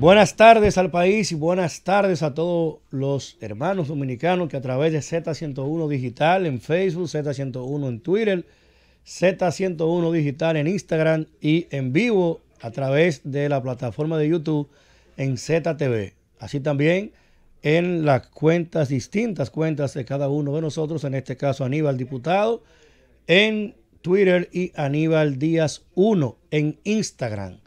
Buenas tardes al país y buenas tardes a todos los hermanos dominicanos que a través de Z101 Digital en Facebook, Z101 en Twitter, Z101 Digital en Instagram y en vivo a través de la plataforma de YouTube en ZTV. Así también en las cuentas, distintas cuentas de cada uno de nosotros, en este caso Aníbal Diputado, en Twitter y Aníbal Díaz 1 en Instagram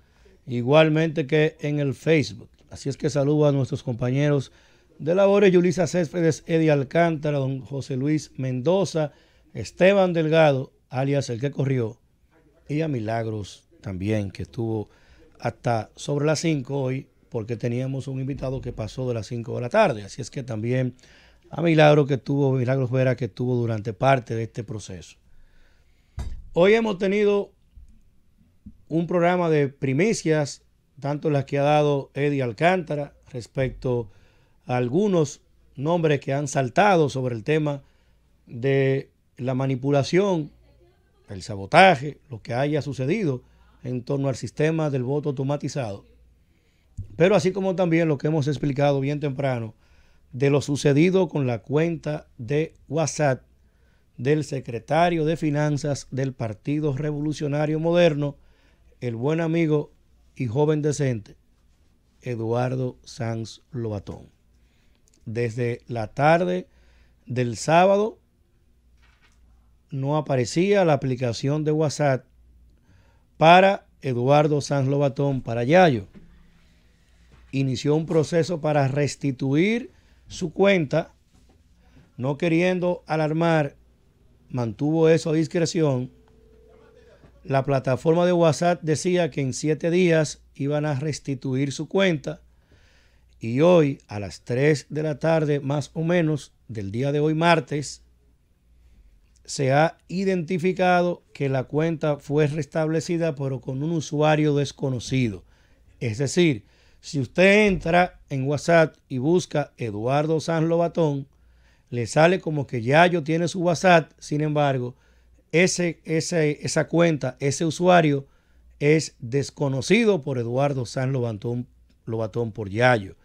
igualmente que en el Facebook. Así es que saludo a nuestros compañeros de labores, Yulisa Céspedes, Eddie Alcántara, don José Luis Mendoza, Esteban Delgado, alias el que corrió, y a Milagros también, que estuvo hasta sobre las 5 hoy, porque teníamos un invitado que pasó de las 5 de la tarde. Así es que también a Milagro que tuvo, Milagros Vera, que estuvo durante parte de este proceso. Hoy hemos tenido un programa de primicias, tanto las que ha dado Eddie Alcántara respecto a algunos nombres que han saltado sobre el tema de la manipulación, el sabotaje, lo que haya sucedido en torno al sistema del voto automatizado. Pero así como también lo que hemos explicado bien temprano de lo sucedido con la cuenta de WhatsApp del secretario de Finanzas del Partido Revolucionario Moderno, el buen amigo y joven decente Eduardo Sanz Lobatón. Desde la tarde del sábado no aparecía la aplicación de WhatsApp para Eduardo Sanz Lobatón, para Yayo. Inició un proceso para restituir su cuenta, no queriendo alarmar, mantuvo eso a discreción la plataforma de WhatsApp decía que en siete días iban a restituir su cuenta y hoy a las 3 de la tarde más o menos del día de hoy martes se ha identificado que la cuenta fue restablecida pero con un usuario desconocido. Es decir, si usted entra en WhatsApp y busca Eduardo San Lobatón, le sale como que ya yo tiene su WhatsApp, sin embargo, ese, esa cuenta, ese usuario es desconocido por Eduardo San Lobatón, Lobatón por Yayo.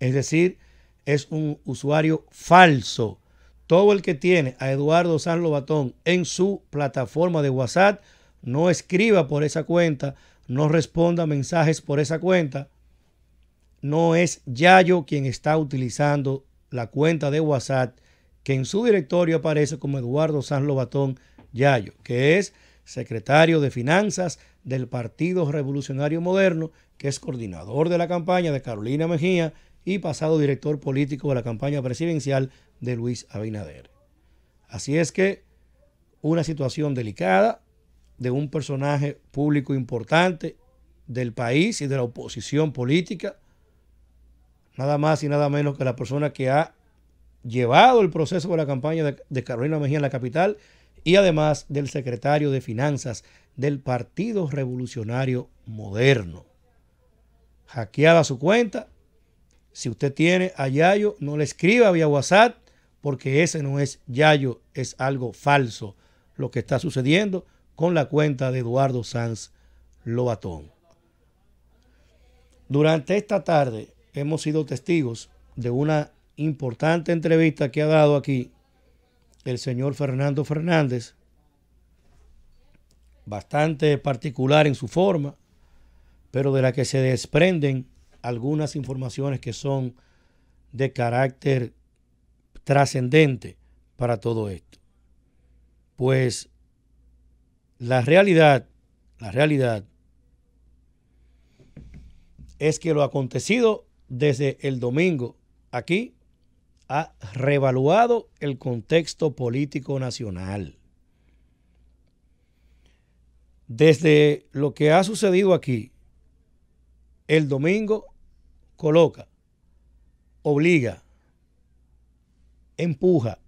Es decir, es un usuario falso. Todo el que tiene a Eduardo San Lobatón en su plataforma de WhatsApp, no escriba por esa cuenta, no responda mensajes por esa cuenta. No es Yayo quien está utilizando la cuenta de WhatsApp que en su directorio aparece como Eduardo San Lobatón Yayo, que es secretario de Finanzas del Partido Revolucionario Moderno, que es coordinador de la campaña de Carolina Mejía y pasado director político de la campaña presidencial de Luis Abinader. Así es que una situación delicada de un personaje público importante del país y de la oposición política, nada más y nada menos que la persona que ha llevado el proceso de la campaña de, de Carolina Mejía en la capital y además del secretario de Finanzas del Partido Revolucionario Moderno. Hackeada su cuenta. Si usted tiene a Yayo, no le escriba vía WhatsApp porque ese no es Yayo, es algo falso lo que está sucediendo con la cuenta de Eduardo Sanz Lobatón. Durante esta tarde hemos sido testigos de una importante entrevista que ha dado aquí el señor Fernando Fernández, bastante particular en su forma, pero de la que se desprenden algunas informaciones que son de carácter trascendente para todo esto. Pues la realidad, la realidad es que lo acontecido desde el domingo aquí ha revaluado el contexto político nacional. Desde lo que ha sucedido aquí, el domingo coloca, obliga, empuja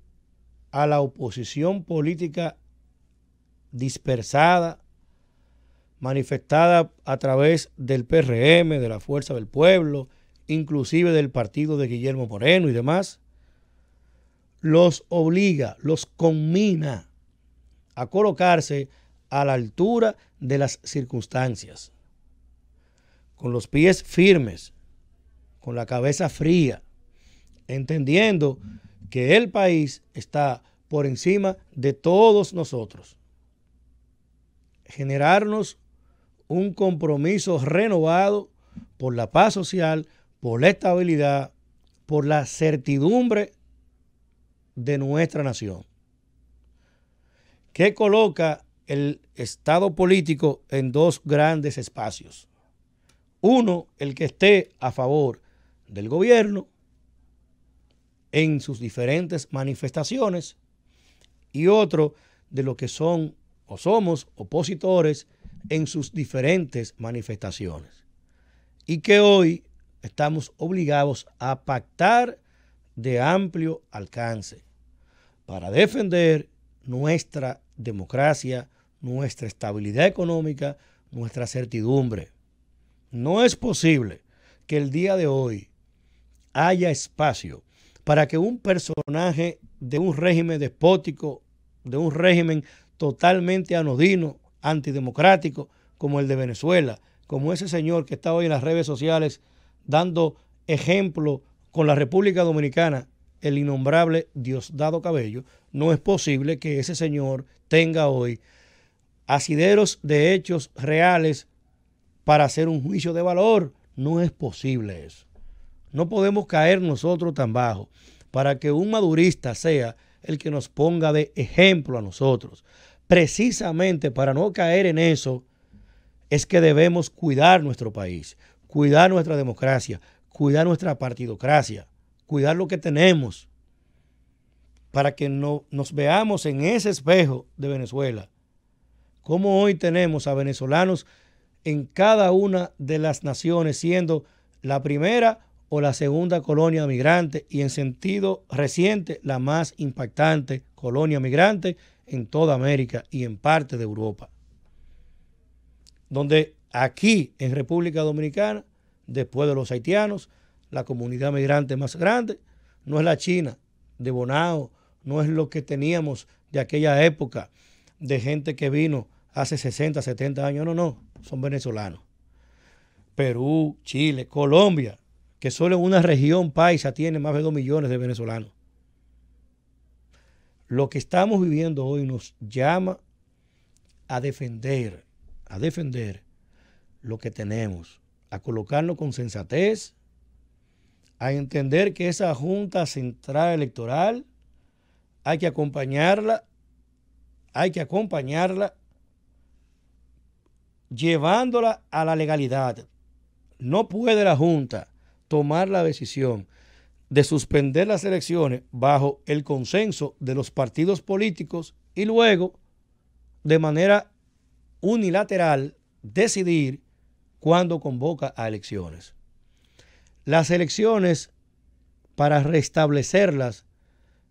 a la oposición política dispersada, manifestada a través del PRM, de la Fuerza del Pueblo, inclusive del partido de Guillermo Moreno y demás, los obliga, los conmina a colocarse a la altura de las circunstancias, con los pies firmes, con la cabeza fría, entendiendo que el país está por encima de todos nosotros. Generarnos un compromiso renovado por la paz social, por la estabilidad, por la certidumbre de nuestra nación, que coloca el Estado político en dos grandes espacios. Uno, el que esté a favor del gobierno en sus diferentes manifestaciones y otro de lo que son o somos opositores en sus diferentes manifestaciones. Y que hoy estamos obligados a pactar de amplio alcance para defender nuestra democracia, nuestra estabilidad económica, nuestra certidumbre. No es posible que el día de hoy haya espacio para que un personaje de un régimen despótico, de un régimen totalmente anodino, antidemocrático, como el de Venezuela, como ese señor que está hoy en las redes sociales dando ejemplo con la República Dominicana el innombrable Diosdado Cabello, no es posible que ese señor tenga hoy asideros de hechos reales para hacer un juicio de valor. No es posible eso. No podemos caer nosotros tan bajo para que un madurista sea el que nos ponga de ejemplo a nosotros. Precisamente para no caer en eso es que debemos cuidar nuestro país, cuidar nuestra democracia, cuidar nuestra partidocracia cuidar lo que tenemos para que no, nos veamos en ese espejo de Venezuela. Como hoy tenemos a venezolanos en cada una de las naciones siendo la primera o la segunda colonia migrante y en sentido reciente la más impactante colonia migrante en toda América y en parte de Europa. Donde aquí en República Dominicana, después de los haitianos, la comunidad migrante más grande, no es la China de Bonao, no es lo que teníamos de aquella época de gente que vino hace 60, 70 años, no, no, son venezolanos. Perú, Chile, Colombia, que solo en una región paisa tiene más de 2 millones de venezolanos. Lo que estamos viviendo hoy nos llama a defender, a defender lo que tenemos, a colocarnos con sensatez, a entender que esa Junta Central Electoral hay que acompañarla, hay que acompañarla llevándola a la legalidad. No puede la Junta tomar la decisión de suspender las elecciones bajo el consenso de los partidos políticos y luego, de manera unilateral, decidir cuándo convoca a elecciones. Las elecciones, para restablecerlas,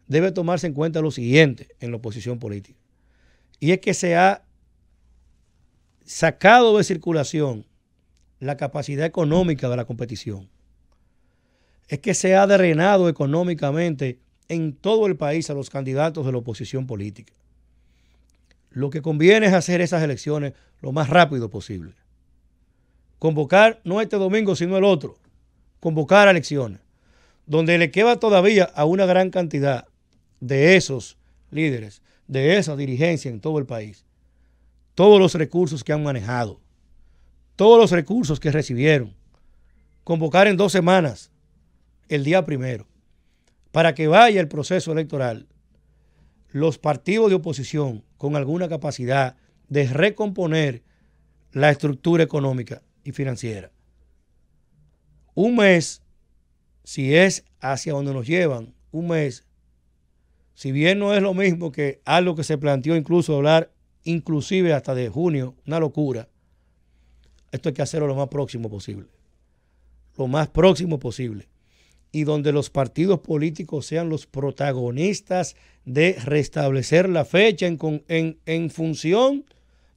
debe tomarse en cuenta lo siguiente en la oposición política. Y es que se ha sacado de circulación la capacidad económica de la competición. Es que se ha drenado económicamente en todo el país a los candidatos de la oposición política. Lo que conviene es hacer esas elecciones lo más rápido posible. Convocar no este domingo, sino el otro convocar a elecciones, donde le queda todavía a una gran cantidad de esos líderes, de esa dirigencia en todo el país, todos los recursos que han manejado, todos los recursos que recibieron, convocar en dos semanas, el día primero, para que vaya el proceso electoral, los partidos de oposición con alguna capacidad de recomponer la estructura económica y financiera. Un mes, si es hacia donde nos llevan, un mes, si bien no es lo mismo que algo que se planteó incluso hablar, inclusive hasta de junio, una locura, esto hay que hacerlo lo más próximo posible. Lo más próximo posible. Y donde los partidos políticos sean los protagonistas de restablecer la fecha en, función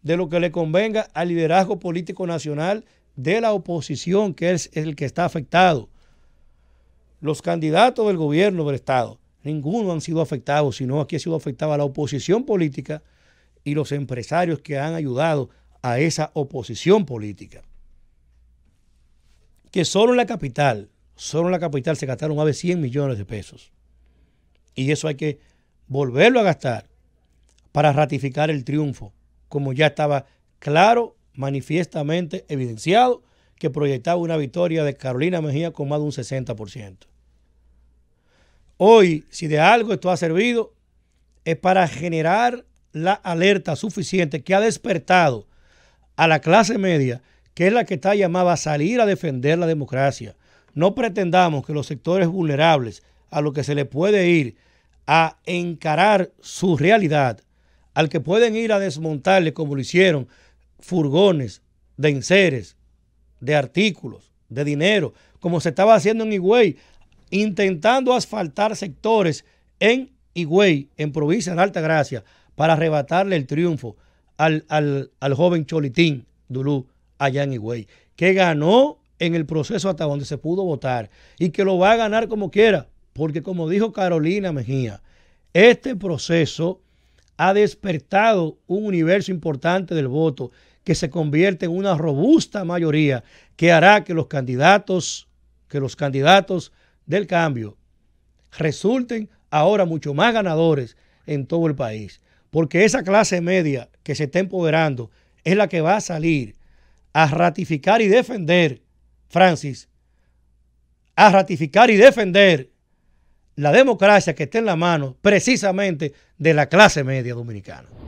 de lo que le convenga al liderazgo político nacional de la oposición, que es el que está afectado. Los candidatos del gobierno del Estado, ninguno han sido afectados, sino aquí ha sido afectada la oposición política y los empresarios que han ayudado a esa oposición política. Que solo en la capital, solo en la capital se gastaron más de 100 millones de pesos. Y eso hay que volverlo a gastar para ratificar el triunfo, como ya estaba claro manifiestamente evidenciado que proyectaba una victoria de Carolina Mejía con más de un 60%. Hoy, si de algo esto ha servido, es para generar la alerta suficiente que ha despertado a la clase media, que es la que está llamada a salir a defender la democracia. No pretendamos que los sectores vulnerables a los que se le puede ir a encarar su realidad, al que pueden ir a desmontarle como lo hicieron furgones de enseres, de artículos, de dinero, como se estaba haciendo en Higüey, intentando asfaltar sectores en Higüey, en provincia de Alta Gracia, para arrebatarle el triunfo al, al joven Cholitín Dulú allá en Higüey, que ganó en el proceso hasta donde se pudo votar y que lo va a ganar como quiera, porque como dijo Carolina Mejía, este proceso ha despertado un universo importante del voto que se convierte en una robusta mayoría que hará que los candidatos, que los candidatos del cambio resulten ahora mucho más ganadores en todo el país. Porque esa clase media que se está empoderando es la que va a salir a ratificar y defender, Francis, a ratificar y defender la democracia que está en la mano precisamente de la clase media dominicana.